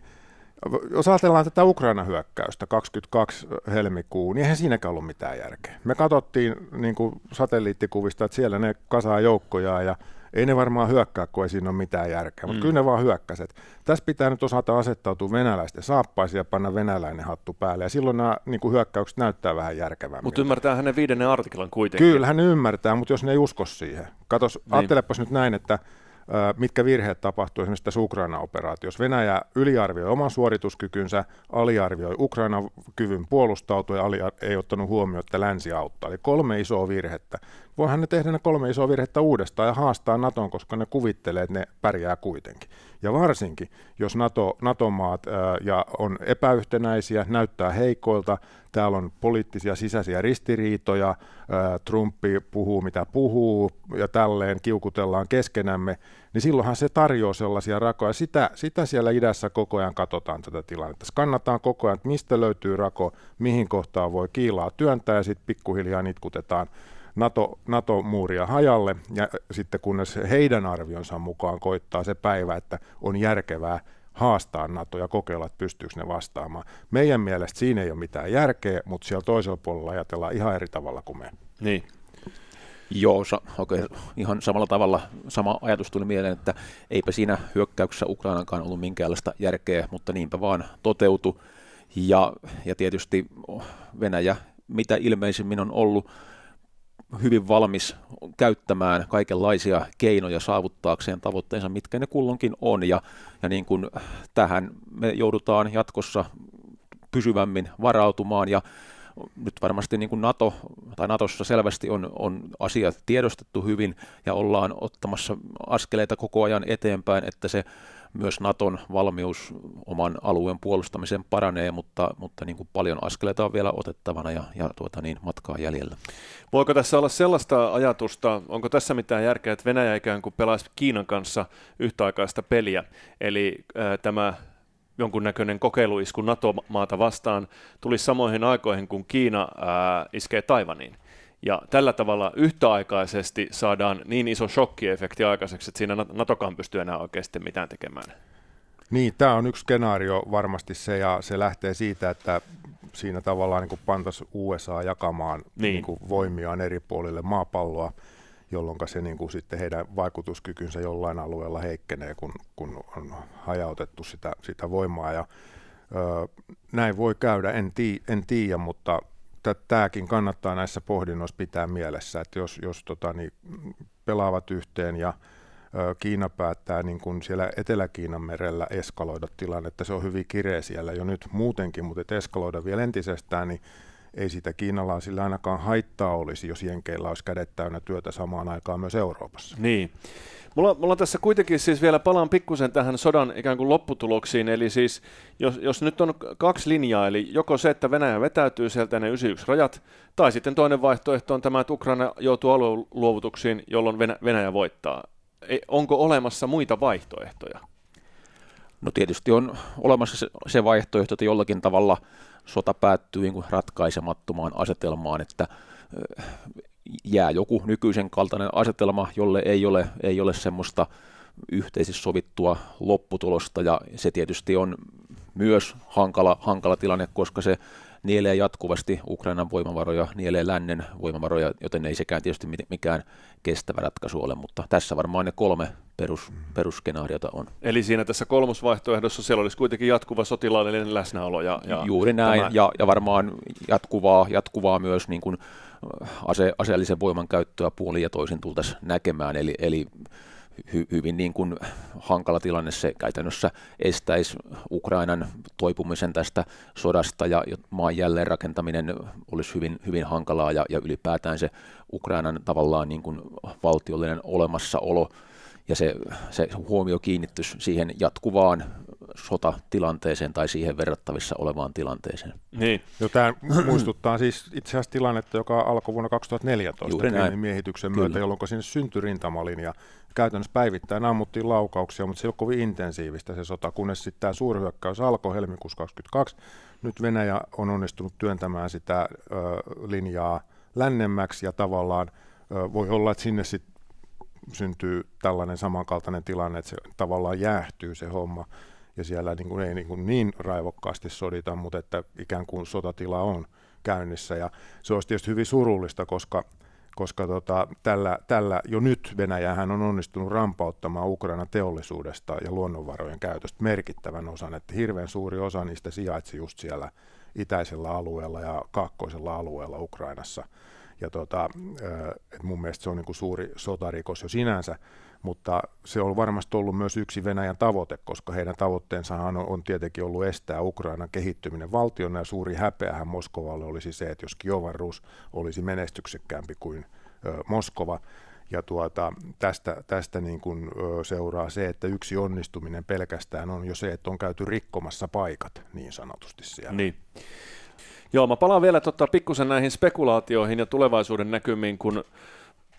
Speaker 1: jos ajatellaan tätä Ukraina-hyökkäystä 22 helmikuun, niin eihän siinäkään ollut mitään järkeä. Me katsottiin niin kuin satelliittikuvista, että siellä ne kasaa joukkoja ja ei ne varmaan hyökkää, kun ei siinä ole mitään järkeä, mutta mm. kyllä ne vaan hyökkäset. Tässä pitää nyt osata asettautua venäläisten saappaisiin ja panna venäläinen hattu päälle, ja silloin nämä niin kuin hyökkäykset näyttää vähän järkevämmin. Mutta
Speaker 3: ymmärtää hänen viidennen artiklan kuitenkin. Kyllä hän
Speaker 1: ymmärtää, mutta jos ne ei usko siihen. Katos, niin. ajattelepas nyt näin, että mitkä virheet tapahtuu esimerkiksi tässä Ukraina-operaatiossa. Venäjä yliarvioi oman suorituskykynsä, aliarvioi Ukrainan kyvyn puolustautua ja ei ottanut huomioon, että länsi auttaa. Eli kolme isoa virhettä voihan ne tehdä ne kolme isoa virhettä uudestaan ja haastaa Naton, koska ne kuvittelee, että ne pärjää kuitenkin. Ja varsinkin, jos NATO, NATO-maat ää, ja on epäyhtenäisiä, näyttää heikoilta, täällä on poliittisia sisäisiä ristiriitoja, ää, Trumpi puhuu mitä puhuu ja tälleen kiukutellaan keskenämme, niin silloinhan se tarjoaa sellaisia rakoja. Sitä, sitä siellä idässä koko ajan katsotaan tätä tilannetta. Skannataan koko ajan, että mistä löytyy rako, mihin kohtaan voi kiilaa työntää ja sitten pikkuhiljaa nitkutetaan NATO, NATO-muuria hajalle, ja sitten kunnes heidän arvionsa mukaan koittaa se päivä, että on järkevää haastaa NATO ja kokeilla, että pystyykö ne vastaamaan. Meidän mielestä siinä ei ole mitään
Speaker 2: järkeä, mutta siellä toisella puolella ajatellaan ihan eri tavalla kuin me. Niin. Joo, sa- okay. ihan samalla tavalla sama ajatus tuli mieleen, että eipä siinä hyökkäyksessä Ukrainankaan ollut minkäänlaista järkeä, mutta niinpä vaan toteutui. Ja, ja tietysti Venäjä mitä ilmeisimmin on ollut hyvin valmis käyttämään kaikenlaisia keinoja saavuttaakseen tavoitteensa, mitkä ne kulloinkin on. Ja, ja niin kuin tähän me joudutaan jatkossa pysyvämmin varautumaan ja nyt varmasti niin kuin NATO, tai Natossa selvästi on, on asiat tiedostettu hyvin ja ollaan ottamassa askeleita koko ajan eteenpäin, että se myös Naton valmius oman alueen puolustamiseen paranee, mutta, mutta niin kuin paljon askeleita on vielä otettavana ja, ja tuota niin, matkaa jäljellä.
Speaker 3: Voiko tässä olla sellaista ajatusta, onko tässä mitään järkeä, että Venäjä ikään kuin pelaisi Kiinan kanssa yhtäaikaista peliä, eli ää, tämä jonkunnäköinen kokeiluisku NATO-maata vastaan tulisi samoihin aikoihin, kun Kiina ää, iskee Taivaniin. Ja tällä tavalla yhtäaikaisesti saadaan niin iso shokkiefekti aikaiseksi, että siinä NATOkaan pystyy enää oikeasti mitään tekemään.
Speaker 1: Niin, tämä on yksi skenaario varmasti se, ja se lähtee siitä, että siinä tavallaan niin pantas USA jakamaan niin. Niin kuin voimiaan eri puolille maapalloa, jolloin se niin kuin sitten heidän vaikutuskykynsä jollain alueella heikkenee, kun, kun on hajautettu sitä, sitä voimaa. Ja, ö, näin voi käydä, en, tii, en tiedä, mutta että tämäkin kannattaa näissä pohdinnoissa pitää mielessä, että jos, jos tota, niin pelaavat yhteen ja ö, Kiina päättää niin kuin siellä Etelä-Kiinan merellä eskaloida että se on hyvin kireä siellä jo nyt muutenkin, mutta et eskaloida vielä entisestään, niin ei sitä kiinalaisilla ainakaan haittaa olisi, jos Jenkeillä olisi kädet täynnä työtä samaan aikaan myös Euroopassa.
Speaker 3: Niin. Mulla, mulla tässä kuitenkin siis vielä palaan pikkusen tähän sodan ikään kuin lopputuloksiin, eli siis jos, jos nyt on kaksi linjaa, eli joko se, että Venäjä vetäytyy sieltä ne 91 rajat, tai sitten toinen vaihtoehto on tämä, että Ukraina joutuu alueen luovutuksiin, jolloin Venä, Venäjä voittaa. onko olemassa muita vaihtoehtoja?
Speaker 2: No tietysti on olemassa se vaihtoehto, että jollakin tavalla sota päättyy niin kuin ratkaisemattomaan asetelmaan, että jää joku nykyisen kaltainen asetelma, jolle ei ole, ei ole semmoista yhteisesti sovittua lopputulosta ja se tietysti on myös hankala, hankala tilanne, koska se nielee jatkuvasti Ukrainan voimavaroja, nielee lännen voimavaroja, joten ei sekään tietysti mikään kestävä ratkaisu ole, mutta tässä varmaan ne kolme perus, perusskenaariota on.
Speaker 3: Eli siinä tässä kolmosvaihtoehdossa siellä olisi kuitenkin jatkuva sotilaallinen läsnäolo. Ja, ja Juuri näin, tämä... ja,
Speaker 2: ja varmaan jatkuvaa, jatkuvaa myös niin kuin ase, aseellisen voiman käyttöä puolin ja toisin tultaisiin näkemään, eli, eli hy, hyvin niin kuin hankala tilanne. Se käytännössä estäisi Ukrainan toipumisen tästä sodasta ja maan jälleenrakentaminen olisi hyvin, hyvin hankalaa ja, ja ylipäätään se Ukrainan tavallaan niin kuin valtiollinen olemassaolo ja se, se huomio kiinnittyisi siihen jatkuvaan sotatilanteeseen tai siihen verrattavissa olevaan tilanteeseen.
Speaker 1: Niin. Jo tämä <clears throat> muistuttaa siis itse asiassa tilannetta, joka alkoi vuonna 2014 Krimin miehityksen Kyllä. myötä, jolloin sinne syntyi rintamalinja. Käytännössä päivittäin ammuttiin laukauksia, mutta se ei ollut kovin intensiivistä se sota, kunnes sitten tämä suurhyökkäys alkoi helmikuussa 22. Nyt Venäjä on onnistunut työntämään sitä ö, linjaa lännemmäksi ja tavallaan ö, voi olla, että sinne sitten syntyy tällainen samankaltainen tilanne, että se tavallaan jäähtyy se homma ja siellä niin kuin, ei niin, kuin niin raivokkaasti sodita, mutta että ikään kuin sotatila on käynnissä. Ja se olisi tietysti hyvin surullista, koska, koska tota, tällä, tällä jo nyt Venäjähän on onnistunut rampauttamaan Ukraina teollisuudesta ja luonnonvarojen käytöstä merkittävän osan. Että hirveän suuri osa niistä sijaitsi just siellä itäisellä alueella ja kaakkoisella alueella Ukrainassa. Ja tota, et mun mielestä se on niin suuri sotarikos jo sinänsä, mutta se on varmasti ollut myös yksi Venäjän tavoite, koska heidän tavoitteensa on, on tietenkin ollut estää Ukrainan kehittyminen valtiona, ja suuri häpeähän Moskovalle olisi se, että jos Kiovan Rus olisi menestyksekkäämpi kuin ö, Moskova, ja tuota, tästä, tästä niin kuin seuraa se, että yksi onnistuminen pelkästään on jo se, että on käyty rikkomassa paikat niin sanotusti siellä. Niin.
Speaker 3: Joo, mä palaan vielä tota, pikkusen näihin spekulaatioihin ja tulevaisuuden näkymiin, kun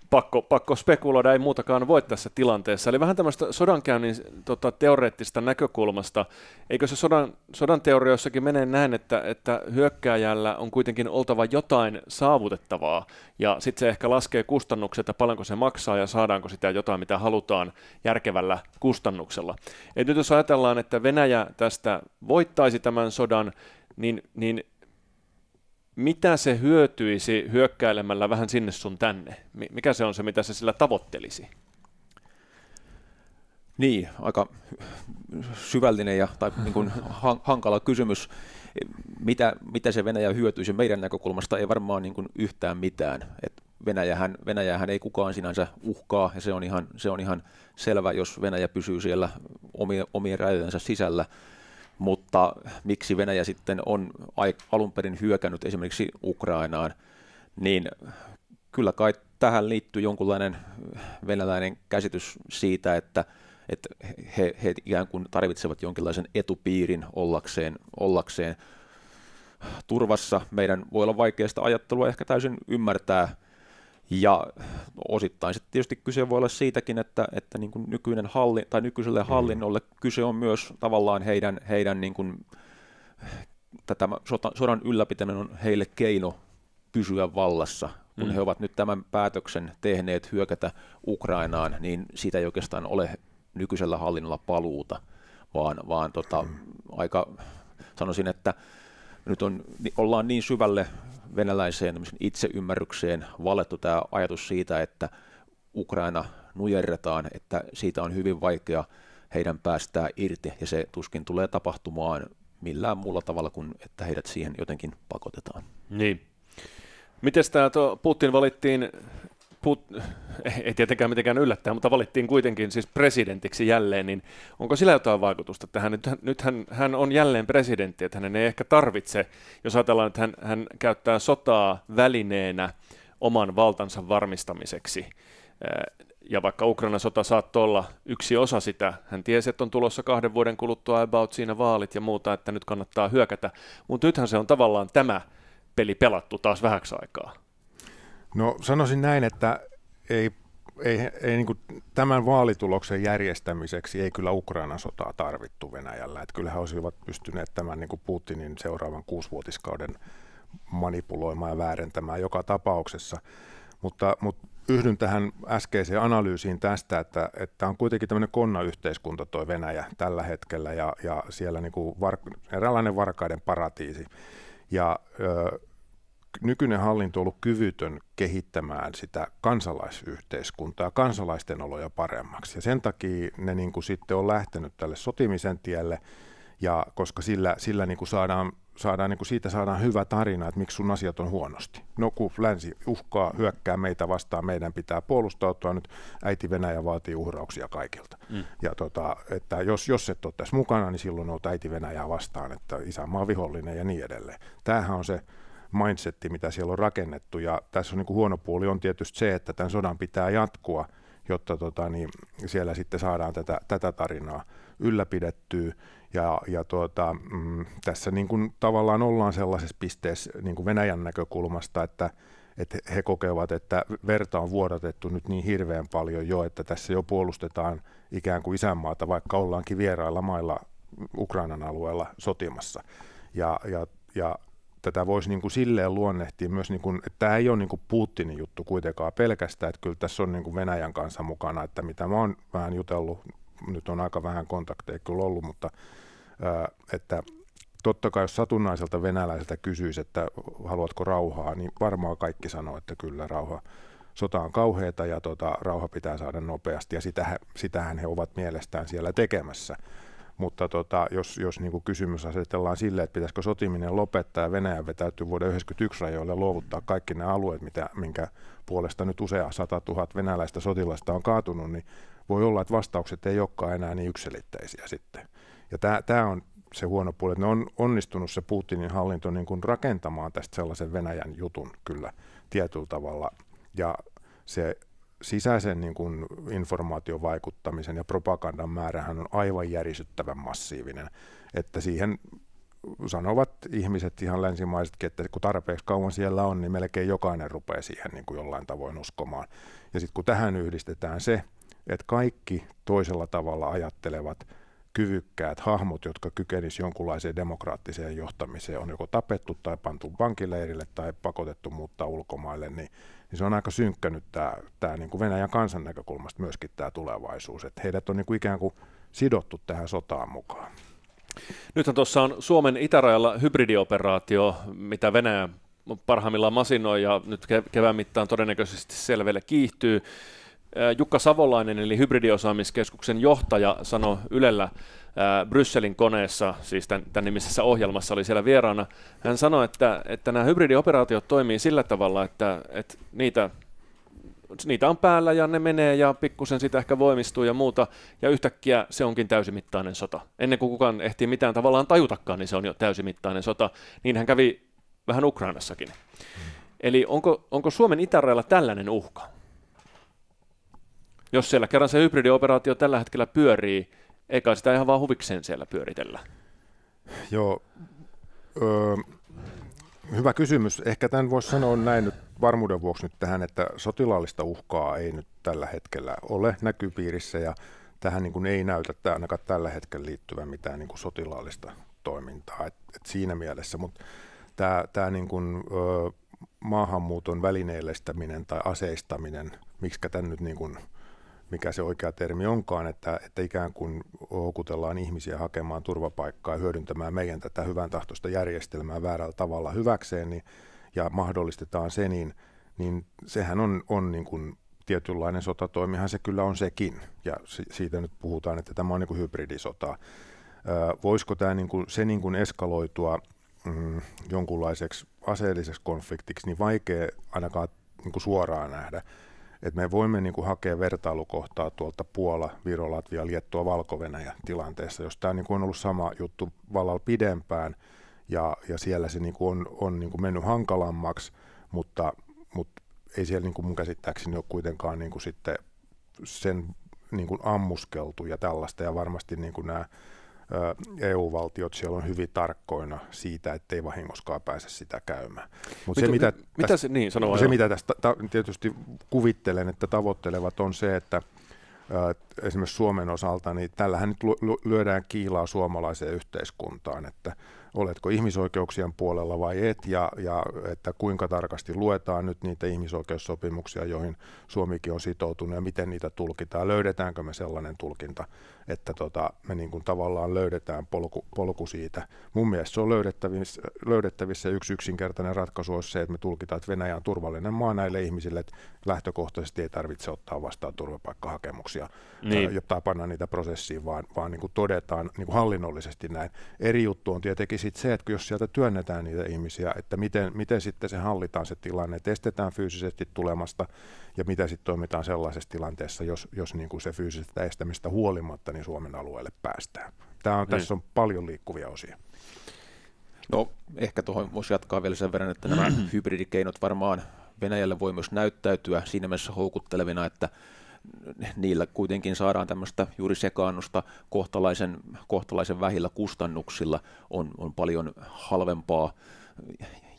Speaker 3: pakko, pakko spekuloida, ei muutakaan voi tässä tilanteessa. Eli vähän tämmöistä sodankäynnin tota, teoreettista näkökulmasta. Eikö se sodan, sodan teoriossakin mene näin, että, että hyökkääjällä on kuitenkin oltava jotain saavutettavaa, ja sitten se ehkä laskee kustannukset, että paljonko se maksaa ja saadaanko sitä jotain, mitä halutaan järkevällä kustannuksella. Et nyt jos ajatellaan, että Venäjä tästä voittaisi tämän sodan, niin, niin mitä se hyötyisi hyökkäilemällä vähän sinne sun tänne? Mikä se on se, mitä se
Speaker 2: sillä tavoittelisi? Niin, aika syvällinen ja tai niin kuin hankala kysymys. Mitä, mitä se Venäjä hyötyisi meidän näkökulmasta? Ei varmaan niin kuin yhtään mitään. Et Venäjähän, Venäjähän ei kukaan sinänsä uhkaa ja se on ihan, se on ihan selvä, jos Venäjä pysyy siellä omien, omien rajojensa sisällä mutta miksi Venäjä sitten on alun perin hyökännyt esimerkiksi Ukrainaan, niin kyllä kai tähän liittyy jonkunlainen venäläinen käsitys siitä, että, että he, he ikään kuin tarvitsevat jonkinlaisen etupiirin ollakseen, ollakseen turvassa. Meidän voi olla vaikeasta ajattelua ehkä täysin ymmärtää – ja osittain sitten tietysti kyse voi olla siitäkin, että, että niin kuin nykyinen halli, tai nykyiselle niin. hallinnolle kyse on myös tavallaan heidän, heidän niin kuin, tätä sota, sodan ylläpitäminen on heille keino pysyä vallassa. Kun mm. he ovat nyt tämän päätöksen tehneet hyökätä Ukrainaan, niin siitä ei oikeastaan ole nykyisellä hallinnolla paluuta, vaan, vaan tota, mm. aika sanoisin, että nyt on, ollaan niin syvälle venäläiseen itseymmärrykseen valettu tämä ajatus siitä, että Ukraina nujerretaan, että siitä on hyvin vaikea heidän päästää irti, ja se tuskin tulee tapahtumaan millään muulla tavalla kuin, että heidät siihen jotenkin pakotetaan.
Speaker 3: Niin. Miten tämä Putin valittiin Put, <laughs> ei tietenkään mitenkään yllättää, mutta valittiin kuitenkin siis presidentiksi jälleen, niin onko sillä jotain vaikutusta tähän? Nyt, nyt hän, hän on jälleen presidentti, että hänen ei ehkä tarvitse, jos ajatellaan, että hän, hän käyttää sotaa välineenä oman valtansa varmistamiseksi. Ja vaikka Ukrainan sota saattoi olla yksi osa sitä, hän tiesi, että on tulossa kahden vuoden kuluttua about siinä vaalit ja muuta, että nyt kannattaa hyökätä. Mutta nythän se on tavallaan tämä peli pelattu taas vähäksi aikaa.
Speaker 1: No sanoisin näin, että ei, ei, ei niin kuin tämän vaalituloksen järjestämiseksi ei kyllä Ukrainan sotaa tarvittu Venäjällä. Että kyllähän olisivat pystyneet tämän niin kuin Putinin seuraavan kuusivuotiskauden manipuloimaan ja väärentämään joka tapauksessa. Mutta, mutta yhdyn tähän äskeiseen analyysiin tästä, että, että on kuitenkin tämmöinen konnayhteiskunta tuo Venäjä tällä hetkellä ja, ja siellä niin kuin var, eräänlainen varkaiden paratiisi. Ja ö, nykyinen hallinto on ollut kyvytön kehittämään sitä kansalaisyhteiskuntaa, kansalaisten oloja paremmaksi. Ja sen takia ne niin kuin sitten on lähtenyt tälle sotimisen tielle, ja koska sillä, sillä niin kuin saadaan, saadaan niin kuin siitä saadaan hyvä tarina, että miksi sun asiat on huonosti. No kun länsi uhkaa, hyökkää meitä vastaan, meidän pitää puolustautua nyt. Äiti Venäjä vaatii uhrauksia kaikilta. Mm. Ja tota, että jos, jos et ole tässä mukana, niin silloin olet äiti Venäjää vastaan, että isänmaa vihollinen ja niin edelleen. Tämähän on se mindsetti, mitä siellä on rakennettu. Ja tässä on niin huono puoli on tietysti se, että tämän sodan pitää jatkua, jotta tota, niin siellä sitten saadaan tätä, tätä tarinaa ylläpidettyä. Ja, ja tuota, mm, tässä niin kuin tavallaan ollaan sellaisessa pisteessä niin kuin Venäjän näkökulmasta, että, että he kokevat, että verta on vuodatettu nyt niin hirveän paljon jo, että tässä jo puolustetaan ikään kuin isänmaata, vaikka ollaankin vierailla mailla Ukrainan alueella sotimassa. Ja, ja, ja tätä voisi niin kuin silleen luonnehtia myös, niin kuin, että tämä ei ole niin kuin Putinin juttu kuitenkaan pelkästään, että kyllä tässä on niin kuin Venäjän kanssa mukana, että mitä mä oon vähän jutellut, nyt on aika vähän kontakteja kyllä ollut, mutta että totta kai jos satunnaiselta venäläiseltä kysyisi, että haluatko rauhaa, niin varmaan kaikki sanoo, että kyllä rauha, sota on kauheata ja tota, rauha pitää saada nopeasti ja sitähän, sitähän he ovat mielestään siellä tekemässä mutta tota, jos, jos niin kuin kysymys asetellaan sille, että pitäisikö sotiminen lopettaa ja Venäjän vetäytyy vuoden 1991 rajoille luovuttaa kaikki ne alueet, mitä, minkä puolesta nyt usea 100 000 venäläistä sotilasta on kaatunut, niin voi olla, että vastaukset ei olekaan enää niin yksilitteisiä sitten. Ja tämä on se huono puoli, että ne on onnistunut se Putinin hallinto niin kuin rakentamaan tästä sellaisen Venäjän jutun kyllä tietyllä tavalla. Ja se sisäisen niin kuin vaikuttamisen ja propagandan määrähän on aivan järisyttävän massiivinen, että siihen sanovat ihmiset ihan länsimaisetkin, että kun tarpeeksi kauan siellä on, niin melkein jokainen rupeaa siihen niin kuin jollain tavoin uskomaan. Ja sitten kun tähän yhdistetään se, että kaikki toisella tavalla ajattelevat kyvykkäät hahmot, jotka kykenisivät jonkunlaiseen demokraattiseen johtamiseen, on joko tapettu tai pantu vankileirille tai pakotettu muuttaa ulkomaille, niin, niin se on aika synkkänyt tämä, tämä niin kuin Venäjän kansan näkökulmasta myöskin tämä tulevaisuus, että heidät on niin kuin ikään kuin sidottu tähän sotaan mukaan.
Speaker 3: Nythän tuossa on Suomen itärajalla hybridioperaatio, mitä Venäjä parhaimmillaan masinoi ja nyt kevään mittaan todennäköisesti selville kiihtyy. Jukka Savolainen, eli hybridiosaamiskeskuksen johtaja, sanoi Ylellä Brysselin koneessa, siis tämän, tämän nimisessä ohjelmassa oli siellä vieraana. Hän sanoi, että, että nämä hybridioperaatiot toimii sillä tavalla, että, että niitä niitä on päällä ja ne menee ja pikkusen sitä ehkä voimistuu ja muuta. Ja yhtäkkiä se onkin täysimittainen sota. Ennen kuin kukaan ehtii mitään tavallaan tajutakaan, niin se on jo täysimittainen sota. Niin hän kävi vähän Ukrainassakin. Eli onko, onko Suomen itärajalla tällainen uhka? Jos siellä kerran se hybridioperaatio tällä hetkellä pyörii, eikä sitä ihan vaan huvikseen siellä pyöritellä.
Speaker 1: Joo. Öö, hyvä kysymys. Ehkä tämän voisi sanoa näin nyt varmuuden vuoksi nyt tähän, että sotilaallista uhkaa ei nyt tällä hetkellä ole näkypiirissä ja tähän niin kuin ei näytä että ainakaan tällä hetkellä liittyvän mitään niin kuin sotilaallista toimintaa et, et siinä mielessä, mutta tämä, tämä niin kuin, ö, öö, maahanmuuton välineellistäminen tai aseistaminen, miksi tämän nyt niin kuin, mikä se oikea termi onkaan, että, että ikään kuin houkutellaan ihmisiä hakemaan turvapaikkaa ja hyödyntämään meidän tätä hyvän tahtoista järjestelmää väärällä tavalla hyväkseen niin, ja mahdollistetaan se, niin, niin sehän on, on niin kuin tietynlainen sotatoimihan se kyllä on sekin. Ja siitä nyt puhutaan, että tämä on niin kuin hybridisota. Voisiko tämä niin kuin, se niin kuin eskaloitua mm, jonkunlaiseksi aseelliseksi konfliktiksi, niin vaikea ainakaan niin kuin suoraan nähdä. Et me voimme niin kuin hakea vertailukohtaa tuolta Puola, Viro, Latvia, Liettua, valko tilanteessa, jos tämä niin kuin on ollut sama juttu vallalla pidempään ja, ja siellä se niin kuin on, on niin kuin mennyt hankalammaksi, mutta, mutta ei siellä niin kuin mun käsittääkseni ole kuitenkaan niin kuin sitten sen niin kuin ammuskeltu ja tällaista ja varmasti niin kuin nämä EU-valtiot siellä on hyvin tarkkoina siitä, ettei vahingoskaan pääse sitä käymään. Mutta se, mitä, tästä, mitä, se, niin, sanoo se mitä tästä ta, tietysti kuvittelen, että tavoittelevat, on se, että esimerkiksi Suomen osalta, niin tällähän nyt lyödään kiilaa suomalaiseen yhteiskuntaan, että oletko ihmisoikeuksien puolella vai et, ja, ja että kuinka tarkasti luetaan nyt niitä ihmisoikeussopimuksia, joihin Suomikin on sitoutunut, ja miten niitä tulkitaan, löydetäänkö me sellainen tulkinta, että tota, me niin kuin tavallaan löydetään polku, polku siitä. Mun mielestä se on löydettävissä, löydettävissä yksi yksinkertainen ratkaisu on se, että me tulkitaan, että Venäjä on turvallinen maa näille ihmisille, että lähtökohtaisesti ei tarvitse ottaa vastaan turvapaikkahakemuksia, niin. jotta panna niitä prosessiin, vaan, vaan niin kuin todetaan niin kuin hallinnollisesti näin. Eri juttu on tietenkin sitten se, että jos sieltä työnnetään niitä ihmisiä, että miten, miten sitten se hallitaan se tilanne, että estetään fyysisesti tulemasta ja mitä sitten toimitaan sellaisessa tilanteessa, jos, jos niin kuin se fyysisestä estämistä huolimatta niin Suomen alueelle päästään. Tämä on, niin. Tässä
Speaker 2: on paljon liikkuvia osia. No ehkä tuohon voisi jatkaa vielä sen verran, että nämä <clears throat> hybridikeinot varmaan Venäjälle voi myös näyttäytyä siinä mielessä houkuttelevina, että niillä kuitenkin saadaan tämmöistä juuri sekaannusta kohtalaisen, kohtalaisen vähillä kustannuksilla. On, on paljon halvempaa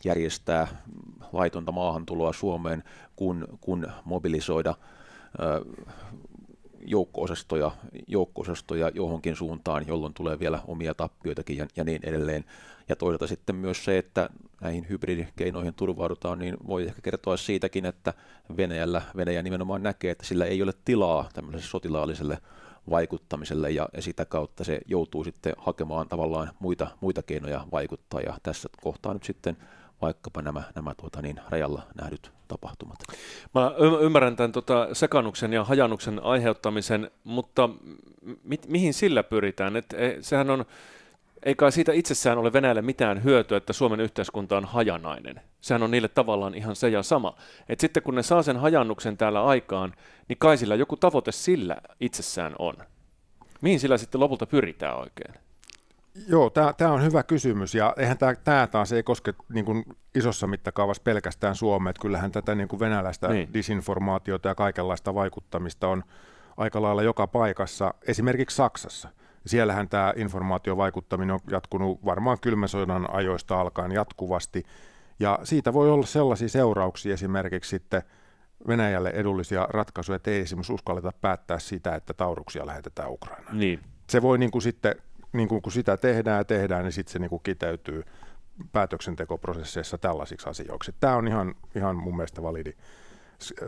Speaker 2: järjestää laitonta maahantuloa Suomeen kuin, kuin mobilisoida joukko-osastoja, joukko-osastoja johonkin suuntaan, jolloin tulee vielä omia tappioitakin ja, ja niin edelleen. Ja toisaalta sitten myös se, että näihin hybridikeinoihin turvaudutaan, niin voi ehkä kertoa siitäkin, että Venäjällä, Venäjä nimenomaan näkee, että sillä ei ole tilaa tämmöiselle sotilaalliselle vaikuttamiselle ja, sitä kautta se joutuu sitten hakemaan tavallaan muita, muita keinoja vaikuttaa ja tässä kohtaa nyt sitten vaikkapa nämä, nämä tuota niin, rajalla nähdyt tapahtumat.
Speaker 3: Mä ymmärrän tämän tota sekannuksen ja hajannuksen aiheuttamisen, mutta mi- mihin sillä pyritään? Et, e, sehän on eikä siitä itsessään ole Venäjälle mitään hyötyä, että Suomen yhteiskunta on hajanainen. Sehän on niille tavallaan ihan se ja sama. Et sitten kun ne saa sen hajannuksen täällä aikaan, niin kai sillä joku tavoite sillä itsessään on. Mihin sillä sitten lopulta pyritään oikein?
Speaker 1: Joo, tämä on hyvä kysymys ja eihän tämä taas ei koske niin kun, isossa mittakaavassa pelkästään Suomea, että kyllähän tätä niin kun venäläistä niin. disinformaatiota ja kaikenlaista vaikuttamista on aika lailla joka paikassa, esimerkiksi Saksassa. Siellähän tämä informaatiovaikuttaminen on jatkunut varmaan kylmäsodan ajoista alkaen jatkuvasti. Ja siitä voi olla sellaisia seurauksia esimerkiksi sitten Venäjälle edullisia ratkaisuja, että ei esimerkiksi uskalleta päättää sitä, että tauruksia lähetetään Ukrainaan. Niin. Se voi niin kuin sitten, niin kuin kun sitä tehdään ja tehdään, niin sitten se niin kuin kiteytyy päätöksentekoprosesseissa tällaisiksi asioiksi. Tämä on ihan, ihan mun mielestä validi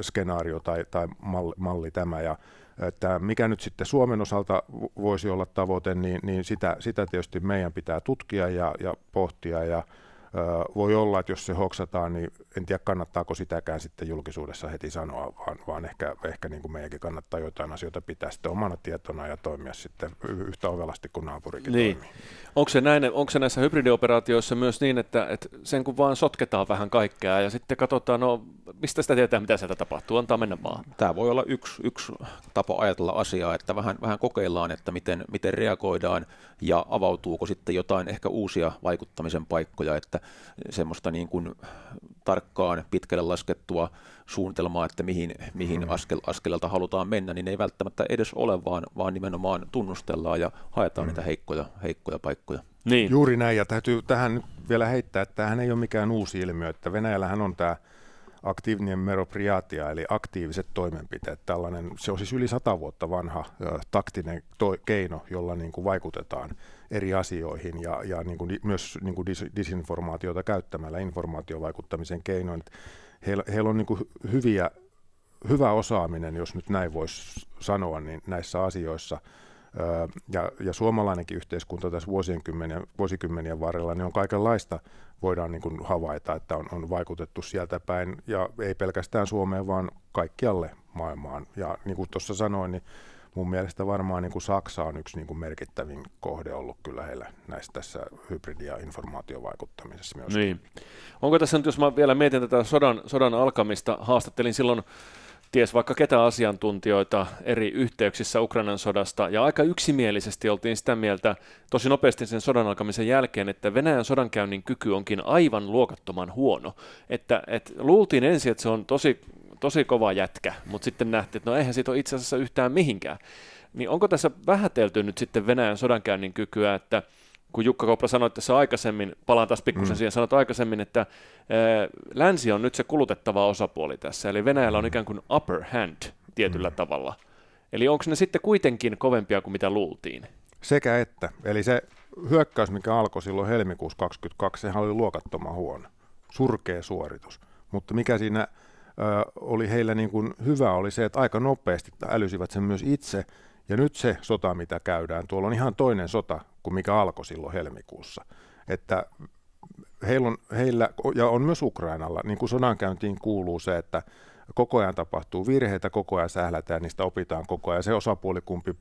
Speaker 1: skenaario tai, tai malli, malli tämä. Ja, että mikä nyt sitten Suomen osalta voisi olla tavoite, niin, niin sitä, sitä tietysti meidän pitää tutkia ja, ja pohtia. Ja, ö, voi olla, että jos se hoksataan, niin en tiedä kannattaako sitäkään sitten julkisuudessa heti sanoa, vaan, vaan ehkä, ehkä niin kuin meidänkin kannattaa jotain asioita pitää sitten omana tietona ja toimia sitten yhtä ovelasti kuin naapurikin niin.
Speaker 3: toimii. Onko se, näin, onko se näissä hybridioperaatioissa myös niin, että, että sen kun vaan sotketaan vähän
Speaker 2: kaikkea ja sitten katsotaan, no mistä sitä tietää, mitä sieltä tapahtuu, antaa mennä vaan. Tämä voi olla yksi, yksi tapa ajatella asiaa, että vähän, vähän kokeillaan, että miten, miten reagoidaan ja avautuuko sitten jotain ehkä uusia vaikuttamisen paikkoja, että semmoista niin kuin tarkkaan pitkälle laskettua suunnitelmaa, että mihin, mihin mm. askel, askelelta halutaan mennä, niin ei välttämättä edes ole, vaan, vaan nimenomaan tunnustellaan ja haetaan mm. niitä heikkoja, heikkoja paikkoja. Niin. Juuri näin, ja täytyy tähän vielä heittää, että tämähän ei ole mikään uusi ilmiö, että
Speaker 1: Venäjällähän on tämä – aktiivinen meropriatia, eli aktiiviset toimenpiteet. Tällainen, se on siis yli sata vuotta vanha ö, taktinen to, keino, jolla niin kuin vaikutetaan eri asioihin ja, ja niin kuin, myös niin kuin dis, disinformaatiota käyttämällä informaatiovaikuttamisen keinoin. Heillä, heillä on niin kuin hyviä, hyvä osaaminen, jos nyt näin voisi sanoa, niin näissä asioissa – ja, ja suomalainenkin yhteiskunta tässä vuosikymmeniä, vuosikymmeniä varrella, niin on kaikenlaista voidaan niin kuin havaita, että on, on vaikutettu sieltä päin, ja ei pelkästään Suomeen, vaan kaikkialle maailmaan. Ja niin kuin tuossa sanoin, niin mun mielestä varmaan niin kuin Saksa on yksi niin kuin merkittävin kohde ollut kyllä heillä näissä tässä hybridi- ja informaatiovaikuttamisessa myös. Niin.
Speaker 3: Onko tässä nyt, jos mä vielä mietin tätä sodan, sodan alkamista, haastattelin silloin ties vaikka ketä asiantuntijoita eri yhteyksissä Ukrainan sodasta, ja aika yksimielisesti oltiin sitä mieltä tosi nopeasti sen sodan alkamisen jälkeen, että Venäjän sodankäynnin kyky onkin aivan luokattoman huono. Että, et luultiin ensin, että se on tosi, tosi kova jätkä, mutta sitten nähtiin, että no eihän siitä ole itse asiassa yhtään mihinkään. Niin onko tässä vähätelty nyt sitten Venäjän sodankäynnin kykyä, että – kun Jukka Kopra sanoi tässä aikaisemmin, palaan taas pikkusen mm. siihen, sanoit aikaisemmin, että ää, eh, länsi on nyt se kulutettava osapuoli tässä, eli Venäjällä on mm. ikään kuin upper hand tietyllä mm. tavalla. Eli onko ne sitten kuitenkin kovempia kuin mitä luultiin?
Speaker 1: Sekä että. Eli se hyökkäys, mikä alkoi silloin helmikuussa 22, sehän oli luokattoman huono. Surkea suoritus. Mutta mikä siinä ö, oli heillä niin kuin hyvä oli se, että aika nopeasti älysivät sen myös itse – ja nyt se sota, mitä käydään, tuolla on ihan toinen sota kuin mikä alkoi silloin helmikuussa. Että heillä, on, heillä ja on myös Ukrainalla, niin kuin sodankäyntiin kuuluu se, että koko ajan tapahtuu virheitä, koko ajan sählätään, niistä opitaan koko ajan. Se osapuoli, kumpi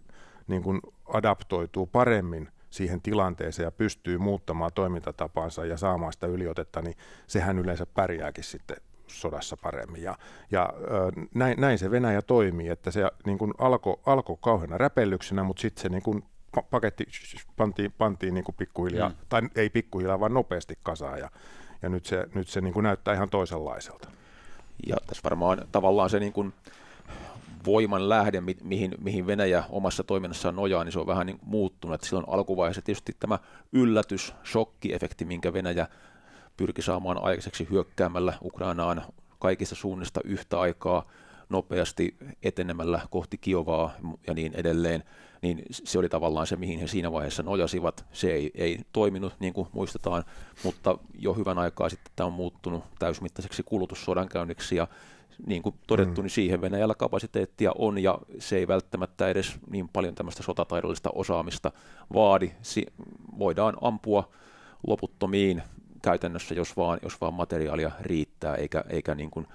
Speaker 1: niin kuin adaptoituu paremmin siihen tilanteeseen ja pystyy muuttamaan toimintatapansa ja saamaan sitä yliotetta, niin sehän yleensä pärjääkin sitten sodassa paremmin. Ja, ja näin, näin se Venäjä toimii, että se niin kuin alkoi alko kauheana räpellyksenä, mutta sitten se niin kuin paketti pantiin, pantiin niin kuin pikkuhiljaa, mm. tai ei pikkuhiljaa, vaan nopeasti kasaan, ja, ja nyt se, nyt se niin kuin näyttää
Speaker 2: ihan toisenlaiselta. Ja tässä varmaan tavallaan se niin kuin voiman lähde, mi- mihin, mihin Venäjä omassa toiminnassaan nojaa, niin se on vähän niin muuttunut. Silloin alkuvaiheessa tietysti tämä yllätys, shokkiefekti, minkä Venäjä pyrki saamaan aikaiseksi hyökkäämällä Ukrainaan kaikista suunnista yhtä aikaa nopeasti etenemällä kohti Kiovaa ja niin edelleen, niin se oli tavallaan se, mihin he siinä vaiheessa nojasivat. Se ei, ei toiminut, niin kuin muistetaan, mutta jo hyvän aikaa sitten tämä on muuttunut täysmittaiseksi kulutussodankäynniksi ja niin kuin todettu, mm. niin siihen Venäjällä kapasiteettia on ja se ei välttämättä edes niin paljon tämmöistä sotataidollista osaamista vaadi. Si- voidaan ampua loputtomiin käytännössä, jos vaan, jos vaan materiaalia riittää, eikä, eikä niin kuin,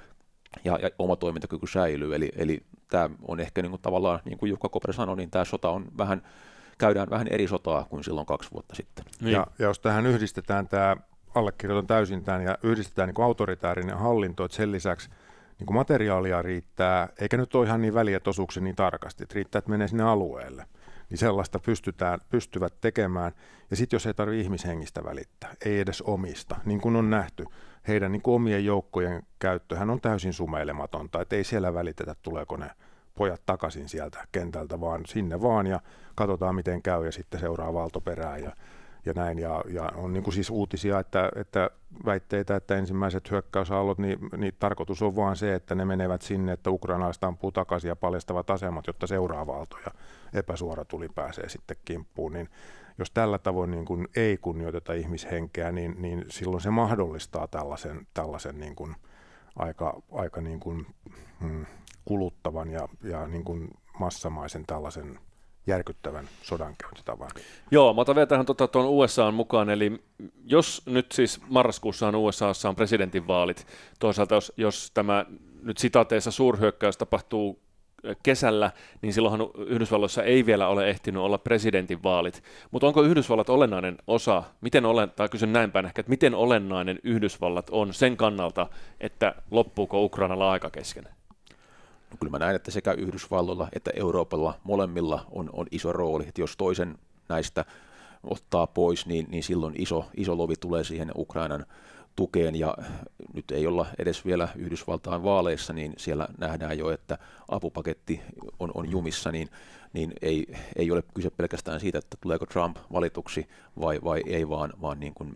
Speaker 2: ja, ja, oma toimintakyky säilyy. Eli, eli tämä on ehkä niin kuin tavallaan, niin kuin Jukka Koper sanoi, niin tämä sota on vähän, käydään vähän eri sotaa kuin silloin kaksi vuotta sitten. Niin. Ja, ja jos tähän yhdistetään tämä, allekirjoitan täysin tämän, ja yhdistetään niin kuin
Speaker 1: autoritaarinen hallinto, että sen lisäksi niin kuin materiaalia riittää, eikä nyt ole ihan niin väliä tosuksi niin tarkasti, että riittää, että menee sinne alueelle – niin sellaista pystytään, pystyvät tekemään. Ja sitten jos ei tarvitse ihmishengistä välittää, ei edes omista, niin kuin on nähty, heidän niin kuin omien joukkojen käyttöhän on täysin sumeilematonta, että ei siellä välitetä, tuleeko ne pojat takaisin sieltä kentältä, vaan sinne vaan ja katsotaan miten käy ja sitten seuraa valtoperää ja, ja näin. Ja, ja on niin kuin siis uutisia, että, että väitteitä, että ensimmäiset hyökkäysaallot, niin, niin tarkoitus on vaan se, että ne menevät sinne, että ukrainalaiset ampuu takaisin ja paljastavat asemat, jotta seuraa valtoja epäsuora tuli pääsee sitten kimppuun, niin jos tällä tavoin niin kuin ei kunnioiteta ihmishenkeä, niin, niin silloin se mahdollistaa tällaisen, tällaisen niin kuin aika, aika niin kuin, mm, kuluttavan ja, ja niin kuin massamaisen tällaisen järkyttävän sodankäyntitavan.
Speaker 3: Joo, mä otan vielä tähän tuota, tuon USA mukaan, eli jos nyt siis marraskuussa on USAssa on presidentinvaalit, toisaalta jos, jos tämä nyt sitateissa suurhyökkäys tapahtuu kesällä, niin silloinhan Yhdysvalloissa ei vielä ole ehtinyt olla presidentinvaalit. Mutta onko Yhdysvallat olennainen osa, miten olen, tai kysyn näin päin ehkä, että miten olennainen Yhdysvallat on sen kannalta, että loppuuko Ukraina aika kesken?
Speaker 2: No kyllä mä näen, että sekä Yhdysvalloilla että Euroopalla molemmilla on, on iso rooli, että jos toisen näistä ottaa pois, niin, niin silloin iso, iso lovi tulee siihen Ukrainan tukeen ja nyt ei olla edes vielä Yhdysvaltain vaaleissa, niin siellä nähdään jo, että apupaketti on, on jumissa, niin, niin ei, ei ole kyse pelkästään siitä, että tuleeko Trump valituksi vai, vai ei, vaan, vaan niin kuin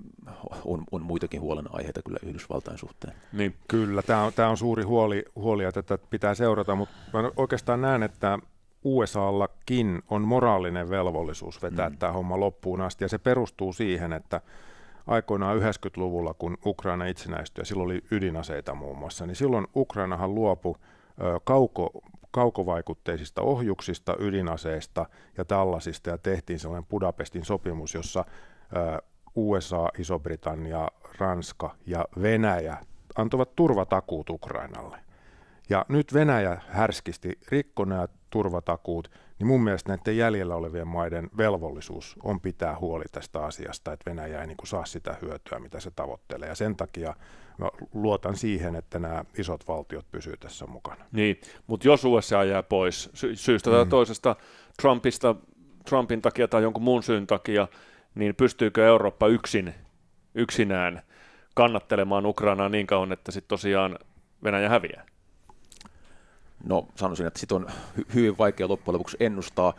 Speaker 2: on, on muitakin huolenaiheita kyllä Yhdysvaltain suhteen.
Speaker 1: Niin, kyllä. Tämä on, tämä on suuri huoli, huoli ja tätä pitää seurata, mutta mä oikeastaan näen, että USAllakin on moraalinen velvollisuus vetää mm. tämä homma loppuun asti ja se perustuu siihen, että – aikoinaan 90-luvulla, kun Ukraina itsenäistyi ja silloin oli ydinaseita muun muassa, niin silloin Ukrainahan luopui kauko, kaukovaikutteisista ohjuksista, ydinaseista ja tällaisista, ja tehtiin sellainen Budapestin sopimus, jossa USA, Iso-Britannia, Ranska ja Venäjä antoivat turvatakuut Ukrainalle. Ja nyt Venäjä härskisti rikkona turvatakuut, niin mun mielestä näiden jäljellä olevien maiden velvollisuus on pitää huoli tästä asiasta, että Venäjä ei niin kuin saa sitä hyötyä, mitä se tavoittelee. Ja sen takia mä luotan
Speaker 3: siihen, että nämä isot valtiot pysyvät tässä mukana. Niin, mutta jos USA jää pois sy- syystä tai mm. toisesta Trumpista, Trumpin takia tai jonkun muun syyn takia, niin pystyykö Eurooppa yksin, yksinään kannattelemaan Ukrainaa niin kauan,
Speaker 2: että sitten tosiaan Venäjä häviää? No sanoisin, että sitten on hy- hyvin vaikea loppujen lopuksi ennustaa.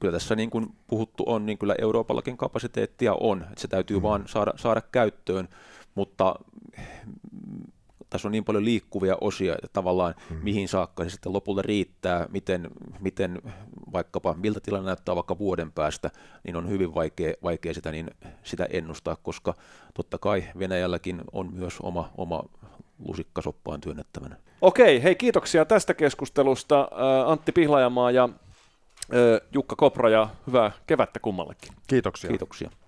Speaker 2: Kyllä tässä niin kuin puhuttu on, niin kyllä Euroopallakin kapasiteettia on, että se täytyy mm. vaan saada, saada käyttöön, mutta mm, tässä on niin paljon liikkuvia osia, että tavallaan mm. mihin saakka se sitten lopulta riittää, miten, miten vaikkapa, miltä tilanne näyttää vaikka vuoden päästä, niin on hyvin vaikea, vaikea sitä, niin, sitä ennustaa, koska totta kai Venäjälläkin on myös oma, oma lusikkasoppaan työnnettävänä.
Speaker 3: Okei, hei kiitoksia tästä keskustelusta äh, Antti Pihlajamaa ja äh, Jukka Kopra ja hyvää kevättä kummallekin.
Speaker 2: Kiitoksia. Kiitoksia.